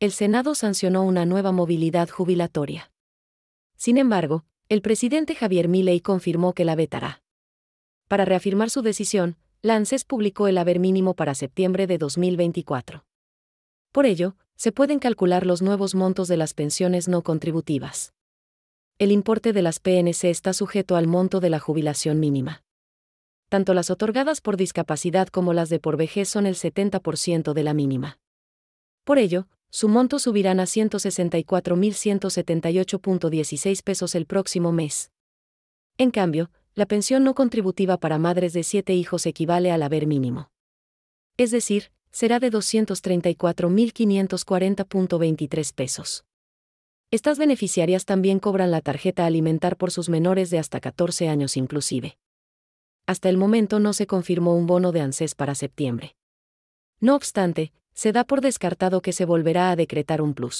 el Senado sancionó una nueva movilidad jubilatoria. Sin embargo, el presidente Javier Milei confirmó que la vetará. Para reafirmar su decisión, la ANSES publicó el haber mínimo para septiembre de 2024. Por ello, se pueden calcular los nuevos montos de las pensiones no contributivas. El importe de las PNC está sujeto al monto de la jubilación mínima. Tanto las otorgadas por discapacidad como las de por vejez son el 70% de la mínima. Por ello, su monto subirán a 164.178.16 pesos el próximo mes. En cambio, la pensión no contributiva para madres de siete hijos equivale al haber mínimo. Es decir, será de 234.540.23 pesos. Estas beneficiarias también cobran la tarjeta alimentar por sus menores de hasta 14 años inclusive. Hasta el momento no se confirmó un bono de ANSES para septiembre. No obstante, se da por descartado que se volverá a decretar un plus.